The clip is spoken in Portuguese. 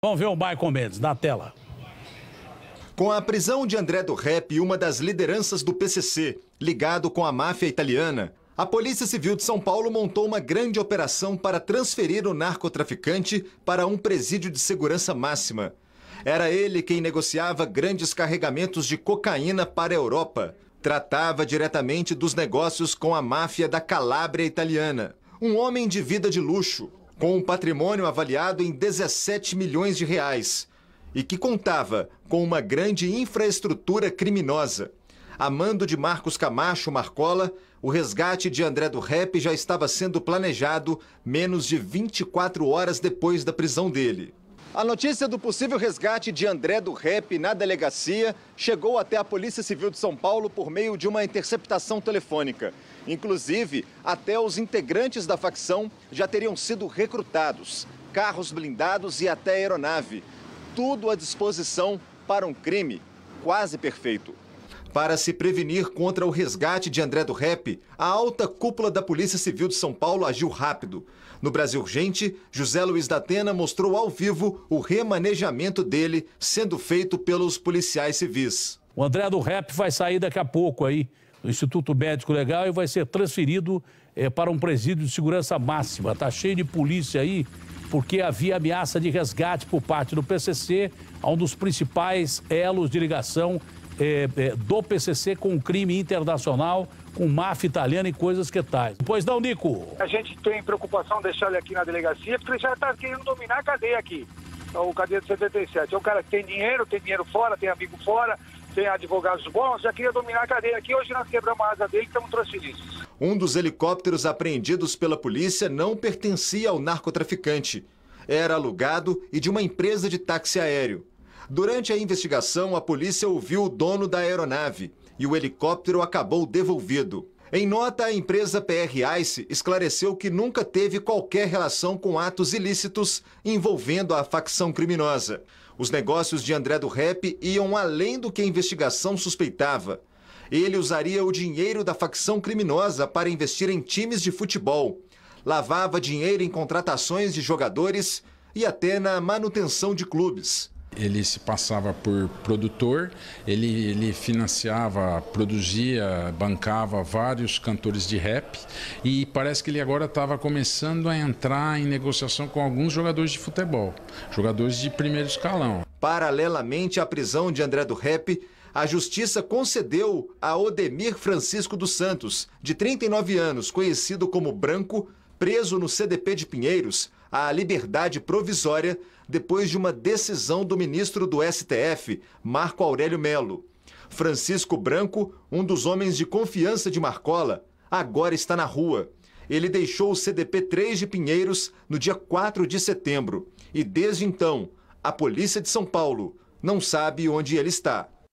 Vamos ver o Maicon Mendes na tela. Com a prisão de André do Rep, uma das lideranças do PCC, ligado com a máfia italiana, a Polícia Civil de São Paulo montou uma grande operação para transferir o narcotraficante para um presídio de segurança máxima. Era ele quem negociava grandes carregamentos de cocaína para a Europa. Tratava diretamente dos negócios com a máfia da Calábria italiana. Um homem de vida de luxo, com um patrimônio avaliado em 17 milhões de reais e que contava com uma grande infraestrutura criminosa. A mando de Marcos Camacho Marcola, o resgate de André do Rep já estava sendo planejado menos de 24 horas depois da prisão dele. A notícia do possível resgate de André do Rep na delegacia chegou até a Polícia Civil de São Paulo por meio de uma interceptação telefônica. Inclusive, até os integrantes da facção já teriam sido recrutados, carros blindados e até aeronave. Tudo à disposição para um crime quase perfeito. Para se prevenir contra o resgate de André do Rep, a alta cúpula da Polícia Civil de São Paulo agiu rápido. No Brasil Urgente, José Luiz da Atena mostrou ao vivo o remanejamento dele sendo feito pelos policiais civis. O André do Rep vai sair daqui a pouco aí do Instituto Médico Legal e vai ser transferido é, para um presídio de segurança máxima. Está cheio de polícia aí porque havia ameaça de resgate por parte do PCC a um dos principais elos de ligação é, é, do PCC com crime internacional, com máfia italiana e coisas que tais. Pois não, Nico? A gente tem preocupação deixar ele aqui na delegacia, porque ele já está querendo dominar a cadeia aqui, então, o cadeia de 77. É um cara que tem dinheiro, tem dinheiro fora, tem amigo fora, tem advogados bons, já queria dominar a cadeia aqui. Hoje nós quebramos a asa dele e estamos é transferidos. Um dos helicópteros apreendidos pela polícia não pertencia ao narcotraficante. Era alugado e de uma empresa de táxi aéreo. Durante a investigação, a polícia ouviu o dono da aeronave e o helicóptero acabou devolvido. Em nota, a empresa PR Ice esclareceu que nunca teve qualquer relação com atos ilícitos envolvendo a facção criminosa. Os negócios de André do Rep iam além do que a investigação suspeitava. Ele usaria o dinheiro da facção criminosa para investir em times de futebol, lavava dinheiro em contratações de jogadores e até na manutenção de clubes. Ele se passava por produtor, ele, ele financiava, produzia, bancava vários cantores de rap e parece que ele agora estava começando a entrar em negociação com alguns jogadores de futebol, jogadores de primeiro escalão. Paralelamente à prisão de André do Rap, a justiça concedeu a Odemir Francisco dos Santos, de 39 anos, conhecido como Branco, preso no CDP de Pinheiros, a liberdade provisória depois de uma decisão do ministro do STF, Marco Aurélio Melo. Francisco Branco, um dos homens de confiança de Marcola, agora está na rua. Ele deixou o CDP 3 de Pinheiros no dia 4 de setembro e, desde então, a Polícia de São Paulo não sabe onde ele está.